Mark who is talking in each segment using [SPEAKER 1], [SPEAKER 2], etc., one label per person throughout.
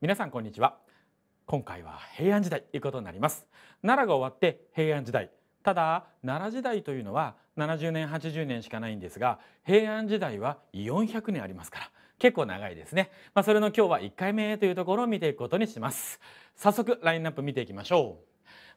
[SPEAKER 1] 皆さんこんにちは今回は平安時代ということになります奈良が終わって平安時代ただ奈良時代というのは70年80年しかないんですが平安時代は400年ありますから結構長いですねまあ、それの今日は1回目というところを見ていくことにします早速ラインナップ見ていきましょ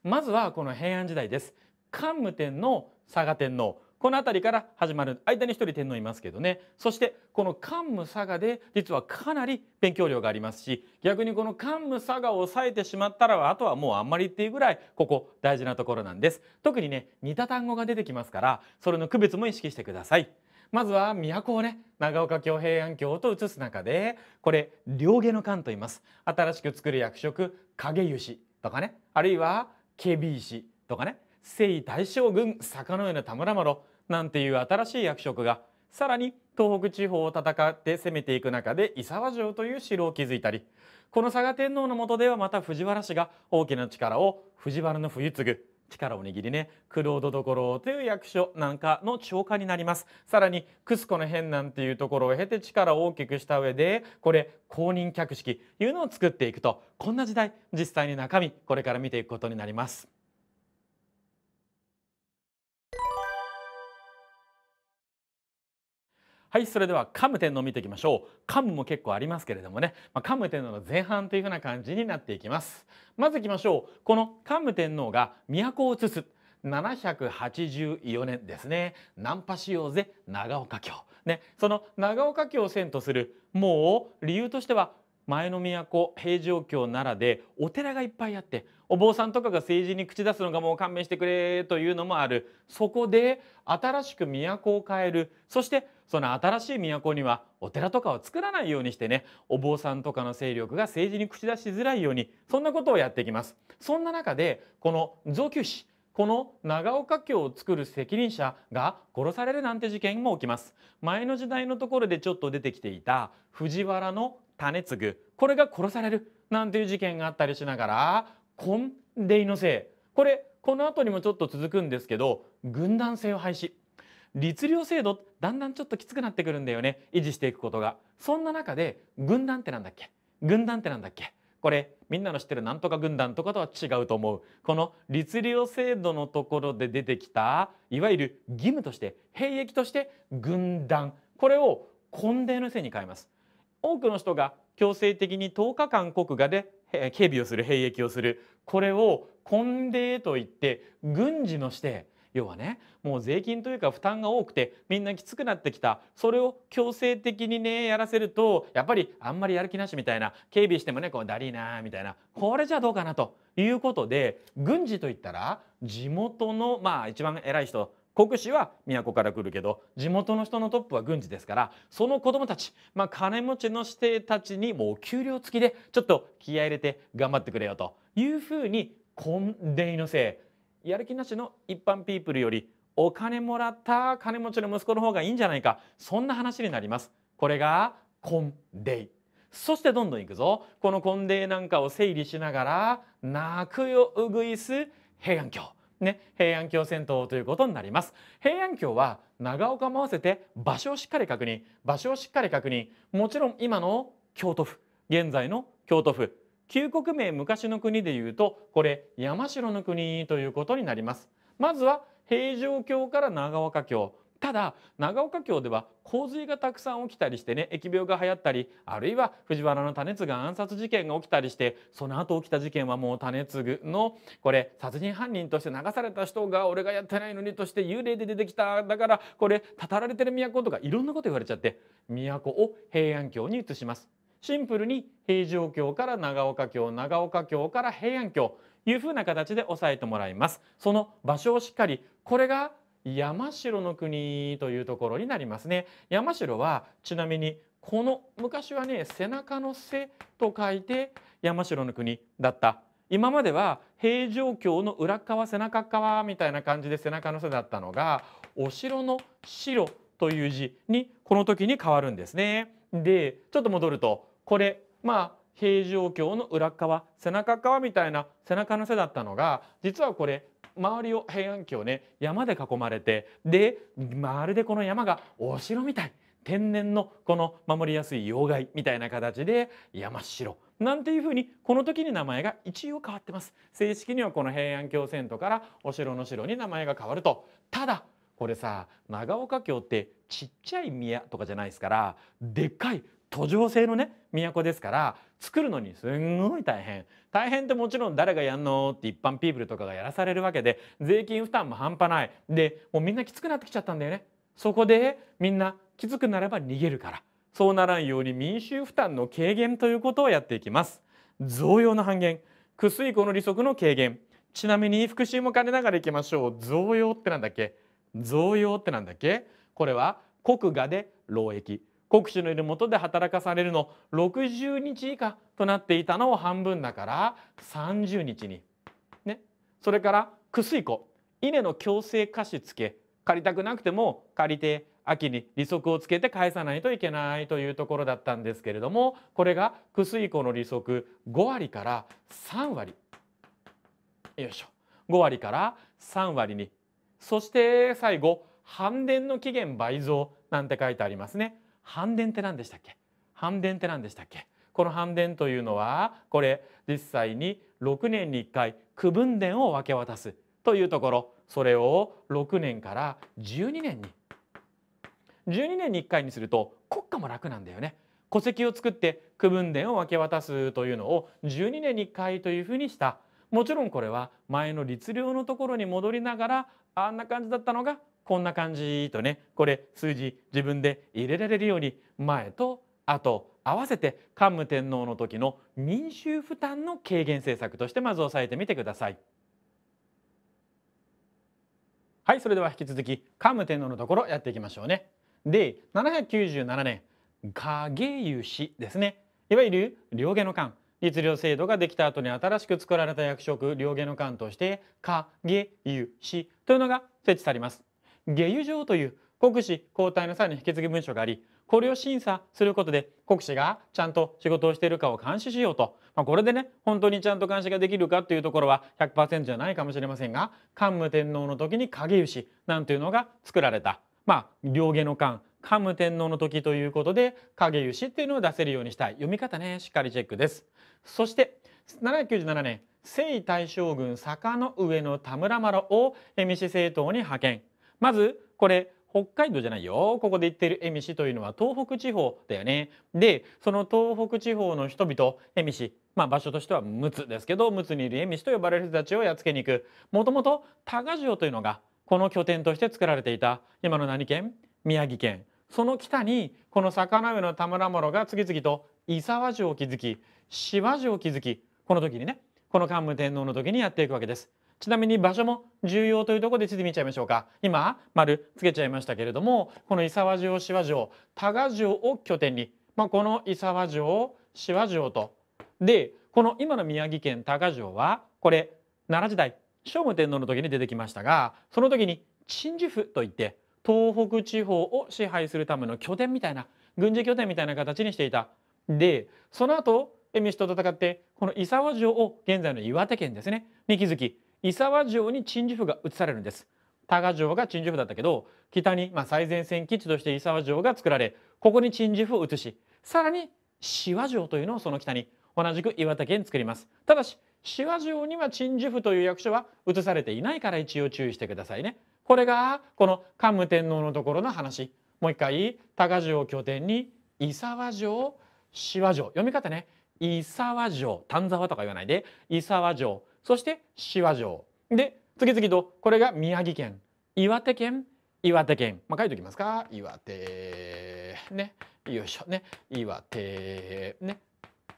[SPEAKER 1] うまずはこの平安時代です桓武天皇佐賀天皇この辺りから始まる間に一人天皇いますけどねそしてこの桓武佐賀で実はかなり勉強量がありますし逆にこの桓武佐賀を抑えてしまったらあとはもうあんまりっていうぐらいここ大事なところなんです特にね似た単語が出てきますからそれの区別も意識してくださいまずは都をね長岡京平安京と移す中でこれ両家の官と言います新しく作る役職影湯氏とかねあるいは警備士とかね征夷大将軍坂の上の田村麻呂なんていう新しい役職がさらに東北地方を戦って攻めていく中で伊沢城という城を築いたりこの佐賀天皇の下ではまた藤原氏が大きな力を藤原の冬継ぐ力を握りね九郎ど所という役所なんかの長官になりますさらにクスコの変なんていうところを経て力を大きくした上でこれ公認客式というのを作っていくとこんな時代実際に中身これから見ていくことになります。はいそれではカム天皇見ていきましょうカムも結構ありますけれどもね、まあ、カム天皇の前半というふうな感じになっていきますまずいきましょうこのカム天皇が都を移す784年ですねナンパしようぜ長岡京ねその長岡京を遷都するもう理由としては前の都平城京ならでお寺がいっぱいあってお坊さんとかが政治に口出すのがもう勘弁してくれというのもあるそこで新しく都を変えるそしてその新しい都にはお寺とかを作らないようにしてねお坊さんとかの勢力が政治に口出しづらいようにそんなことをやってきますそんな中でこの造久氏この長岡京を作る責任者が殺されるなんて事件も起きます前の時代のところでちょっと出てきていた藤原の種継ぐこれが殺されるなんていう事件があったりしながらコンのせいこれこの後にもちょっと続くんですけど軍団制を廃止律令制度だんだんちょっときつくなってくるんだよね維持していくことがそんな中で軍団ってなんだっけ軍団ってなんだっけこれみんなの知ってるなんとか軍団とかとは違うと思うこの律令制度のところで出てきたいわゆる義務として兵役として軍団これを根底のせいに変えます多くの人が強制的に10日間国外で警備をする兵役をするこれを根底といって軍事のして要はねもう税金というか負担が多くてみんなきつくなってきたそれを強制的にねやらせるとやっぱりあんまりやる気なしみたいな警備してもねこうだりーなーみたいなこれじゃどうかなということで軍事といったら地元のまあ一番偉い人国司は都から来るけど地元の人のトップは軍事ですからその子どもたち、まあ、金持ちの指定たちにもう給料付きでちょっと気合入れて頑張ってくれよというふうに婚礼のせいやる気なしの一般ピープルよりお金もらった金持ちの息子の方がいいんじゃないかそんな話になりますこれが婚礼そしてどんどんいくぞこの婚礼なんかを整理しながら泣くようぐいす平安京ね、平安京戦闘ということになります平安京は長岡も合わせて場所をしっかり確認場所をしっかり確認もちろん今の京都府現在の京都府旧国名昔の国でいうとこれ山城の国ということになりますまずは平城京から長岡京ただ長岡京では洪水がたくさん起きたりしてね疫病が流行ったりあるいは藤原の種継が暗殺事件が起きたりしてその後起きた事件はもう種継のこれ殺人犯人として流された人が俺がやってないのにとして幽霊で出てきただからこれたたられてる都とかいろんなこと言われちゃって都を平安京に移します。シンプルに平城京から長岡京長岡京から平安京いうふうな形で押さえてもらいますその場所をしっかりこれが山城の国というところになりますね山城はちなみにこの昔はね背中の背と書いて山城の国だった今までは平城京の裏側背中側みたいな感じで背中の背だったのがお城の城という字にこの時に変わるんですねでちょっと戻るとこれまあ平城京の裏側背中側みたいな背中の背だったのが実はこれ周りを平安京ね山で囲まれてでまるでこの山がお城みたい天然のこの守りやすい要害みたいな形で山城なんていうふうにこの時に名前が一応変わってます正式にはこの平安京遷都からお城の城に名前が変わるとただこれさ長岡京ってちっちゃい宮とかじゃないですからでっかい途上制のね都ですから作るのにすんごい大変大変ってもちろん誰がやんのって一般ピーブルとかがやらされるわけで税金負担も半端ないでもうみんなきつくなってきちゃったんだよねそこでみんなきつくなれば逃げるからそうならんように民衆負担の軽減ということをやっていきます増用の半減す水庫の利息の軽減ちなみに復習も兼ねながらいきましょう増用ってなんだっけ増用ってなんだっけこれは国画で労役国主のいるもとで働かされるの60日以下となっていたのを半分だから30日に、ね、それから薬庫稲の強制貸し付け借りたくなくても借りて秋に利息をつけて返さないといけないというところだったんですけれどもこれが薬スイの利息5割から3割よいしょ5割から3割にそして最後半田の期限倍増なんて書いてありますね反伝って何でしたっけ反伝って何でしたっけこの反伝というのはこれ実際に6年に1回区分伝を分け渡すというところそれを6年から12年に12年に1回にすると国家も楽なんだよね。戸籍を作って区分伝を分け渡すというのを12年に1回というふうにしたもちろんこれは前の律令のところに戻りながらあんな感じだったのがこんな感じとねこれ数字自分で入れられるように前と後合わせて桓武天皇の時の民衆負担の軽減政策としてまず押さえてみてください。はいそれでは引き続き桓武天皇のところやっていきましょうね。で797年影湯氏ですねいわゆる両家の官律令制度ができた後に新しく作られた役職両家の官として影湯氏というのが設置されます。下油状という国士交代の際の引き継ぎ文書がありこれを審査することで国士がちゃんと仕事をしているかを監視しようと、まあ、これでね本当にちゃんと監視ができるかというところは100%じゃないかもしれませんが桓武天皇の時に影牛なんていうのが作られた、まあ、両下の漢桓武天皇の時ということで影牛っていうのを出せるようにしたい読み方ねしっかりチェックです。そして797年征夷大将軍坂上の田村麻呂を蝦夷政党に派遣まずこれ北海道じゃないよここで言ってる恵美市というのは東北地方だよねでその東北地方の人々恵美市まあ場所としては陸奥ですけど陸奥にいる恵美市と呼ばれる人たちをやっつけに行くもともと多賀城というのがこの拠点として作られていた今の何県宮城県その北にこの魚上の田村諸が次々と伊沢城を築き芝城を築きこの時にねこの桓武天皇の時にやっていくわけです。ちなみに場所も重要というところで地図見ちゃいましょうか今丸つけちゃいましたけれどもこの伊沢城志和城多賀城を拠点に、まあ、この伊沢城志和城とでこの今の宮城県多賀城はこれ奈良時代聖武天皇の時に出てきましたがその時に鎮守府といって東北地方を支配するための拠点みたいな軍事拠点みたいな形にしていた。でその後恵比寿と戦ってこの伊沢城を現在の岩手県ですねに築き伊沢城に鎮守府が移されるんです多賀城が鎮守府だったけど北に、まあ、最前線基地として伊沢城が作られここに鎮守府を移しさらに紫波城というのをその北に同じく岩手県作りますただし紫波城には鎮守府という役所は移されていないから一応注意してくださいねこれがこの桓武天皇のところの話もう一回多賀城を拠点に伊沢城紫波城読み方ね伊沢城丹沢とか言わないで伊沢城そして紫波城で次々とこれが宮城県岩手県岩手県、まあ、書いておきますか岩手ねよいしょね岩手ね、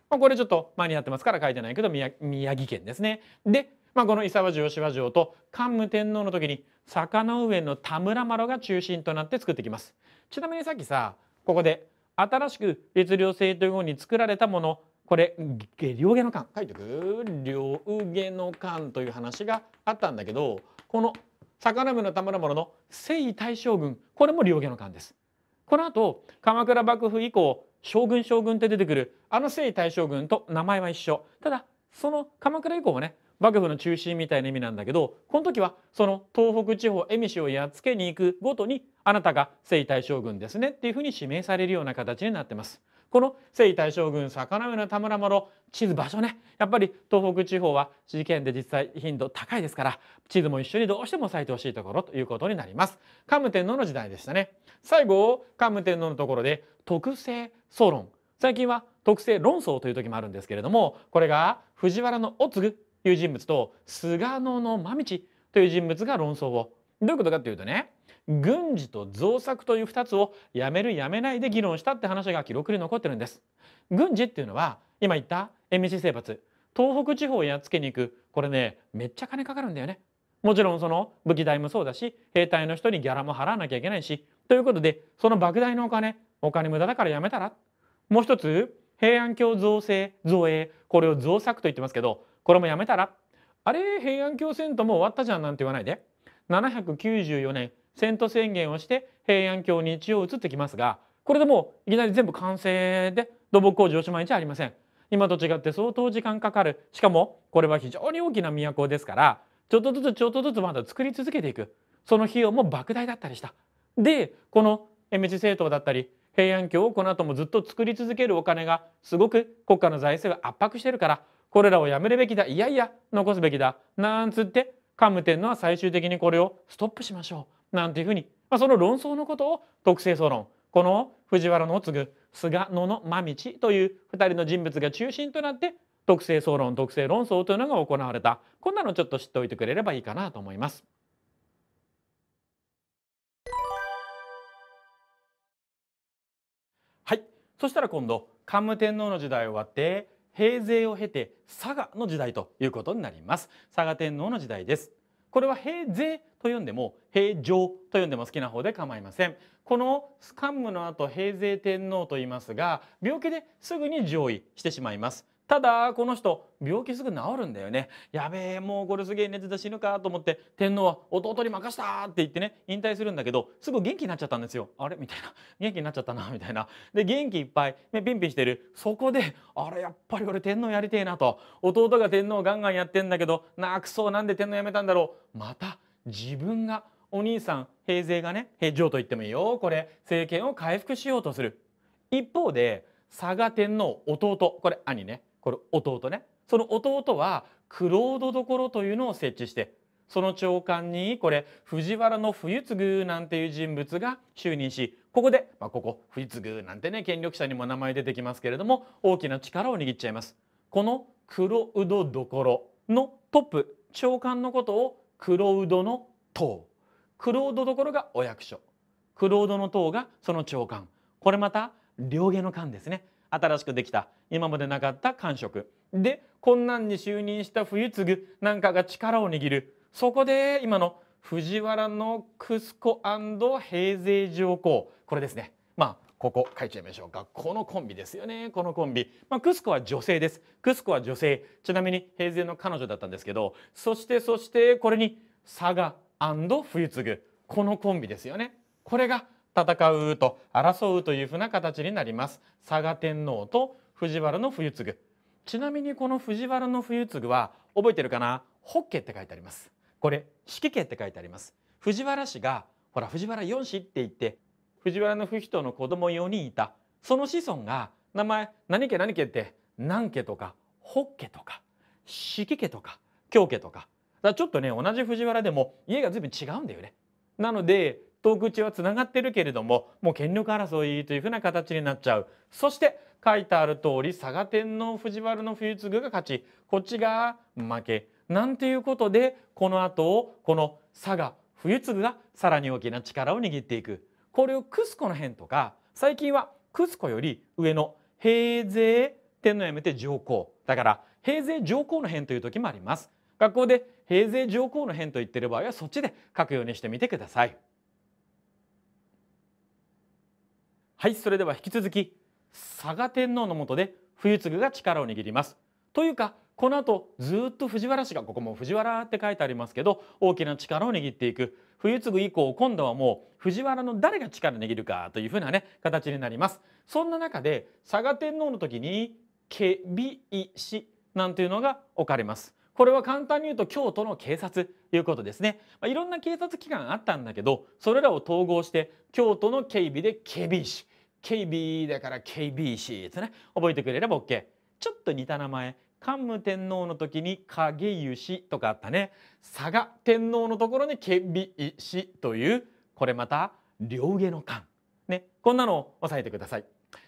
[SPEAKER 1] まあ、これちょっと前になってますから書いてないけど宮宮城県ですねで、まあ、この伊沢城芝城と桓武天皇の時に坂上の田村麻呂が中心となって作ってきますちなみにさっきさここで新しく律令制といううに作られたものこれ両毛の間書いてく両毛の間という話があったんだけどこの魚目の玉諸の征夷大将軍これも両毛の間です。この後鎌倉幕府以降将軍将軍って出てくるあの征夷大将軍と名前は一緒ただその鎌倉以降はね幕府の中心みたいな意味なんだけどこの時はその東北地方蝦夷をやっつけに行くごとにあなたが征夷大将軍ですねっていうふうに指名されるような形になってます。この征夷大将軍魚目の田村麻呂地図場所ねやっぱり東北地方は事件で実際頻度高いですから地図も一緒にどうしても割いてほしいところということになります桓武天皇の時代でしたね最後桓武天皇のところで特性総論最近は特性論争という時もあるんですけれどもこれが藤原のおつぐいう人物と菅野の真道という人物が論争をどういうことかというとね軍事と造作という2つをやめるやめないで議論したって話が記録に残ってるんです軍事っていうのは今言った MC 征伐東北地方をやっつけに行くこれねめっちゃ金かかるんだよねもちろんその武器代もそうだし兵隊の人にギャラも払わなきゃいけないしということでその莫大なお金お金無駄だからやめたらもう一つ平安京造成造営これを造作と言ってますけどこれもやめたらあれ平安京遷都もう終わったじゃんなんて言わないで794年遷都宣言をして平安京に一応移ってきますがこれでもういきなり全部完成で土木工事おしまいじゃありません今と違って相当時間かかるしかもこれは非常に大きな都ですからちょっとずつちょっとずつまだ作り続けていくその費用も莫大だったりしたでこの m 治政党だったり平安京をこの後もずっと作り続けるお金がすごく国家の財政が圧迫してるからこれらをやめるべきだいやいや残すべきだなんつって桓武天皇は最終的にこれをストップしましょうなんていうふうに、まあ、その論争のことを特性総論この藤原の次菅野の真道という2人の人物が中心となって特性総論特性論争というのが行われたこんなのちょっと知っておいてくれればいいかなと思います。はいそしたら今度桓武天皇の時代終わって平成を経て佐賀の時代ということになります佐賀天皇の時代ですこれは平勢と読んでも平城と読んでも好きな方で構いませんこの桓武の後平成天皇と言いますが病気ですぐに上位してしまいますただこの人病気すぐ治るんだよねやべえもうこれすげえ熱で死ぬかと思って天皇は弟に任したって言ってね引退するんだけどすぐ元気になっちゃったんですよあれみたいな元気になっちゃったなみたいなで元気いっぱい、ね、ピンピンしてるそこであれやっぱり俺天皇やりてえなと弟が天皇ガンガンやってんだけどなくそなんで天皇やめたんだろうまた自分がお兄さん平勢がね平城と言ってもいいよこれ政権を回復しようとする一方で佐賀天皇弟これ兄ねこれ弟ねその弟はクロード所というのを設置してその長官にこれ藤原の冬継なんていう人物が就任しここで、まあ、ここ冬継なんてね権力者にも名前出てきますけれども大きな力を握っちゃいます。この黒ウド所のトップ長官のことを黒ウドの党黒ード所がお役所黒ードの党がその長官これまた両下の官ですね新しくできた今までなかった感触で困難に就任した冬継ぐなんかが力を握るそこで今の藤原のクスコ平成上皇これですねまあここ書いちゃいましょうかこのコンビですよねこのコンビ、まあ、クスコは女性ですクスコは女性ちなみに平成の彼女だったんですけどそしてそしてこれに佐賀冬継ぐこのコンビですよねこれが戦うと争うというふうな形になります佐賀天皇と藤原の冬次ちなみにこの藤原の冬次は覚えてるかな北家って書いてありますこれ四家って書いてあります藤原氏がほら藤原四子って言って藤原の不人の子供4人いたその子孫が名前何家何家って何家とか北家とか四季家とか京家とかだちょっとね同じ藤原でも家が随分違うんだよねなので遠口はつながってるけれどももう権力争いというふうな形になっちゃうそして書いてある通り佐賀天皇藤原の冬継が勝ちこっちが負けなんていうことでこの後をこの佐賀冬継がさらに大きな力を握っていくこれをクスコの辺とか最近はクスコより上の平勢天皇やめて上皇だから平勢上皇の辺という時もあります学校で平勢上皇の辺と言ってる場合はそっちで書くようにしてみてください。はいそれでは引き続き佐賀天皇の下で冬次が力を握りますというかこの後ずっと藤原氏がここも藤原って書いてありますけど大きな力を握っていく冬次以降今度はもう藤原の誰が力を握るかというふうなね形になりますそんな中で佐賀天皇の時にケビ石なんていうのが置かれますこれは簡単に言うと京都の警察ということですね、まあ、いろんな警察機関あったんだけどそれらを統合して京都の警備で警備士 KB だから KBC ですね覚えてくれれば OK ちょっと似た名前桓武天皇の時に影湯とかあったね佐賀天皇のところに顕微氏というこれまた両下の官ねこんなのを押さえてください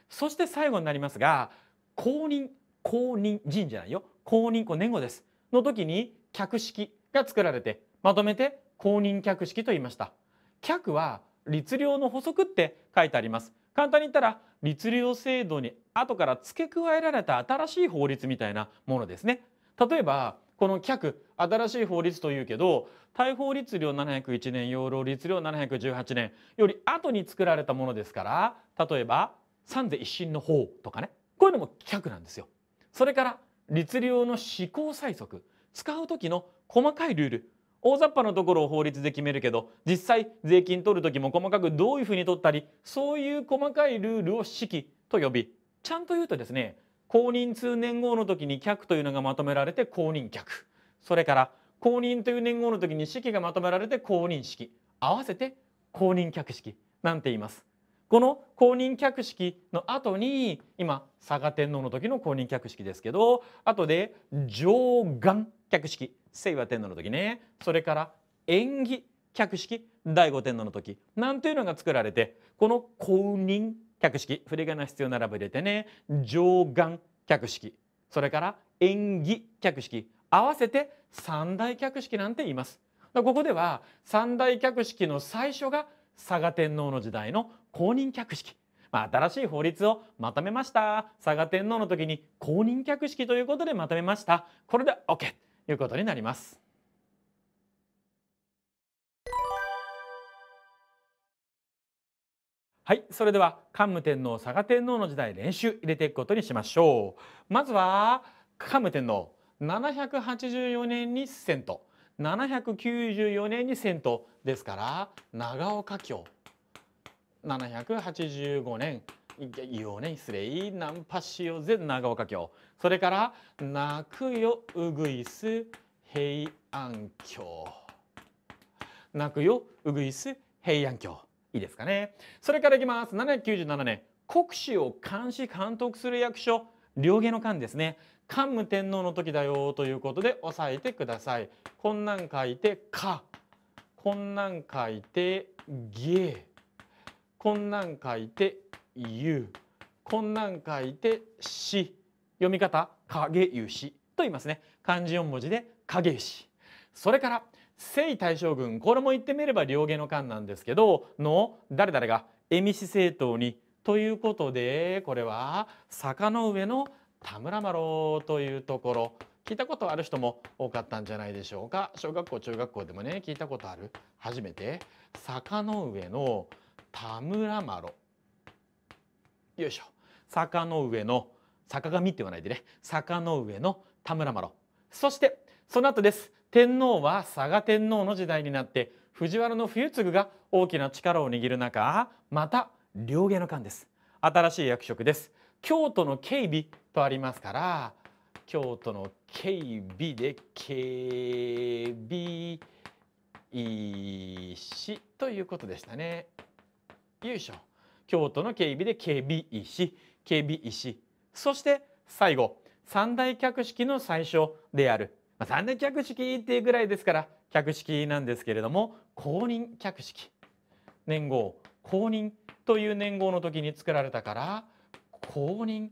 [SPEAKER 1] そして最後になりますが公認公認人じゃないよ公認年号ですの時に客式が作られてまとめて公認客式と言いました客は律令の補足って書いてあります簡単に言ったら律令制度に後から付け加えられた新しい法律みたいなものですね。例えばこの脚新しい法律というけど大法律令701年養老律令718年より後に作られたものですから例えば三世一新の法とかねこういうのも脚なんですよ。それから律令の施行細則使う時の細かいルール大雑把なところを法律で決めるけど実際税金取る時も細かくどういうふうに取ったりそういう細かいルールを式と呼びちゃんと言うとですね公認通年号の時に客というのがまとめられて公認客それから公認という年号の時に式がまとめられて公認式合わせて公認客式なんて言います。この公認客式の後に今嵯峨天皇の時の公認客式ですけど後で上眼客式清和天皇の時ねそれから縁起客式醍醐天皇の時なんていうのが作られてこの公認客式振り仮名必要ならば入れてね上眼客式それから縁起客式合わせて三大客式なんて言います。ここでは三大客式の最初が「嵯峨天皇の時代の公認客式、まあ、新しい法律をまとめました嵯峨天皇の時に公認客式ということでまとめましたこれで OK ということになります。はい、それでは桓武天皇、嵯峨天皇の時代練習入れていくことにしましょう。まずは桓武天皇784年に遷都794年に遷都ですから長岡京785年いよね失礼ナンパしようぜ長岡京それから泣くようぐいす平安京泣くようぐいす平安京いいですかねそれからいきます797年国史を監視監督する役所両芸の官ですね桓武天皇の時だよということで押さえてください。こんなん書いて「か」こんなん書いて「げ」こんなん書いて「ゆ」こんなん書いて「し」読み方「影ゆし」と言いますね漢字4文字で「影ゆし」それから征大将軍これも言ってみれば両家の漢なんですけどの誰々が蝦夷政党にということでこれは坂の上の「田村麻呂というところ聞いたことある人も多かったんじゃないでしょうか小学校中学校でもね聞いたことある初めて坂の上の田村麻呂よいしょ坂の上の坂上って言わないでね坂の上の田村麻呂そしてその後です天皇は佐賀天皇の時代になって藤原の冬次が大きな力を握る中また両家の間です新しい役職です京都の警備とありますから京都の警備で警備医師ということでしたね。よいしょ京都の警備で警備医師警備医師そして最後三大客式の最初である、まあ、三大客式っていうぐらいですから客式なんですけれども公認客式年号公認という年号の時に作られたから公認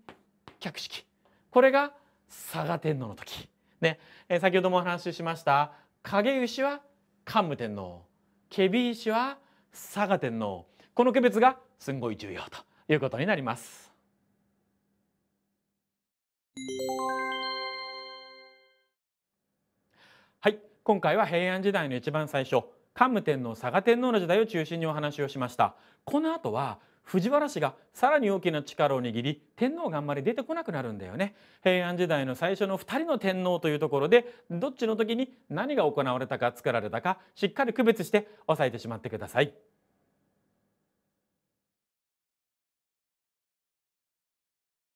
[SPEAKER 1] 客式これが嵯峨天皇の時、ねえ先ほどもお話ししました影牛は桓武天皇ケビ石は嵯峨天皇この区別がすんごい重要ということになります。はい今回は平安時代の一番最初桓武天皇嵯峨天皇の時代を中心にお話をしました。この後は藤原氏がさらに大きな力を握り天皇があんまり出てこなくなるんだよね平安時代の最初の2人の天皇というところでどっちの時に何が行われたか作られたかしっかり区別して押さえてしまってください。